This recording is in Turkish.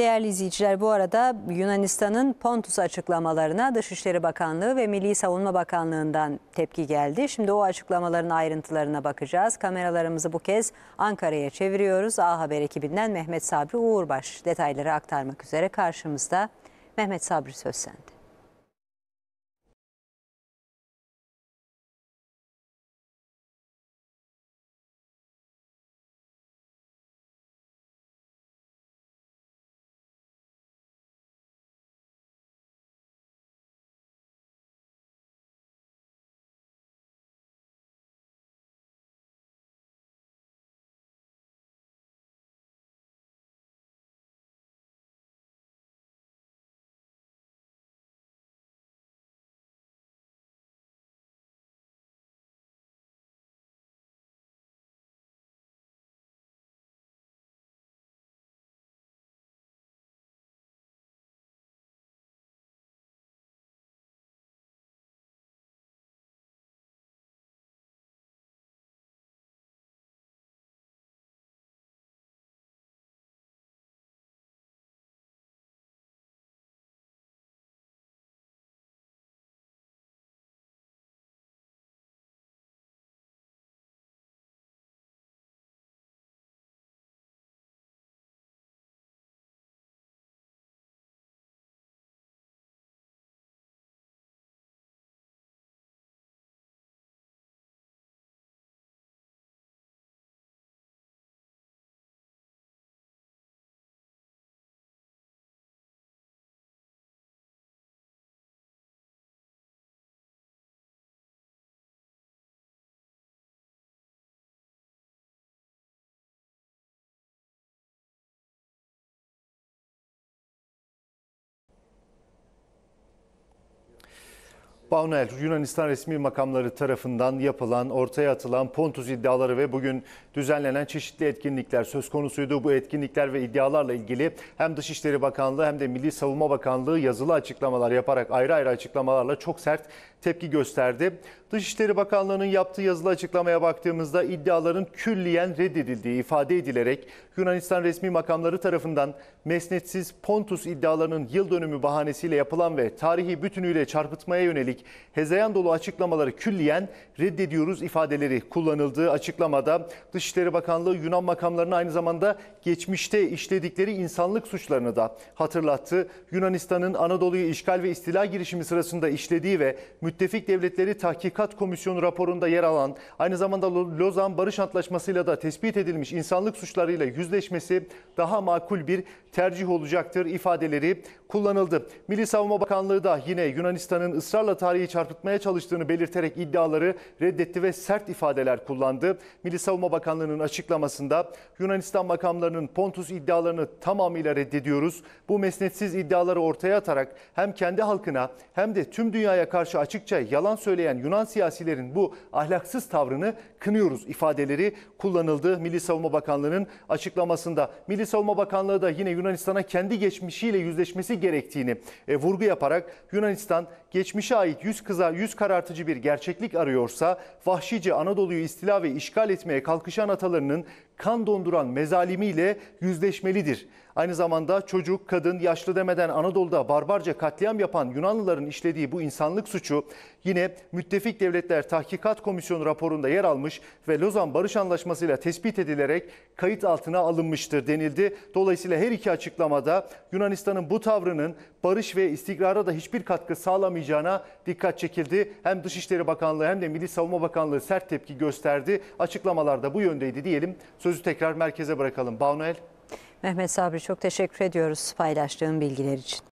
Değerli izleyiciler bu arada Yunanistan'ın Pontus açıklamalarına Dışişleri Bakanlığı ve Milli Savunma Bakanlığı'ndan tepki geldi. Şimdi o açıklamaların ayrıntılarına bakacağız. Kameralarımızı bu kez Ankara'ya çeviriyoruz. A Haber ekibinden Mehmet Sabri Uğurbaş detayları aktarmak üzere karşımızda. Mehmet Sabri söz sende. Baunel, Yunanistan resmi makamları tarafından yapılan, ortaya atılan Pontus iddiaları ve bugün düzenlenen çeşitli etkinlikler söz konusuydu. Bu etkinlikler ve iddialarla ilgili hem Dışişleri Bakanlığı hem de Milli Savunma Bakanlığı yazılı açıklamalar yaparak ayrı ayrı açıklamalarla çok sert tepki gösterdi. Dışişleri Bakanlığı'nın yaptığı yazılı açıklamaya baktığımızda iddiaların külliyen reddedildiği ifade edilerek Yunanistan resmi makamları tarafından mesnetsiz Pontus iddialarının yıl dönümü bahanesiyle yapılan ve tarihi bütünüyle çarpıtmaya yönelik hezeyan dolu açıklamaları külliyen reddediyoruz ifadeleri kullanıldığı açıklamada Dışişleri Bakanlığı Yunan makamlarına aynı zamanda geçmişte işledikleri insanlık suçlarını da hatırlattı. Yunanistan'ın Anadolu'yu işgal ve istila girişimi sırasında işlediği ve Müttefik Devletleri Tahkikat Komisyonu raporunda yer alan, aynı zamanda Lozan Barış Antlaşması'yla da tespit edilmiş insanlık suçlarıyla yüzleşmesi daha makul bir tercih olacaktır ifadeleri kullanıldı. Milli Savunma Bakanlığı da yine Yunanistan'ın ısrarla tarihi çarpıtmaya çalıştığını belirterek iddiaları reddetti ve sert ifadeler kullandı. Milli Savunma Bakanlığı'nın açıklamasında Yunanistan makamlarının Pontus iddialarını tamamıyla reddediyoruz. Bu mesnetsiz iddiaları ortaya atarak hem kendi halkına hem de tüm dünyaya karşı açık açıkça yalan söyleyen Yunan siyasilerin bu ahlaksız tavrını kınıyoruz ifadeleri kullanıldı Milli Savunma Bakanlığı'nın açıklamasında. Milli Savunma Bakanlığı da yine Yunanistan'a kendi geçmişiyle yüzleşmesi gerektiğini e, vurgu yaparak Yunanistan geçmişe ait yüz kıza yüz karartıcı bir gerçeklik arıyorsa vahşice Anadolu'yu istila ve işgal etmeye kalkışan atalarının kan donduran mezalimiyle yüzleşmelidir. Aynı zamanda çocuk, kadın, yaşlı demeden Anadolu'da barbarca katliam yapan Yunanlıların işlediği bu insanlık suçu Yine müttefik devletler tahkikat komisyonu raporunda yer almış ve Lozan Barış Anlaşması ile tespit edilerek kayıt altına alınmıştır denildi. Dolayısıyla her iki açıklamada Yunanistan'ın bu tavrının barış ve istikrara da hiçbir katkı sağlamayacağına dikkat çekildi. Hem Dışişleri Bakanlığı hem de Milli Savunma Bakanlığı sert tepki gösterdi. Açıklamalar da bu yöndeydi diyelim. Sözü tekrar merkeze bırakalım. Banuel. Mehmet Sabri çok teşekkür ediyoruz paylaştığın bilgiler için.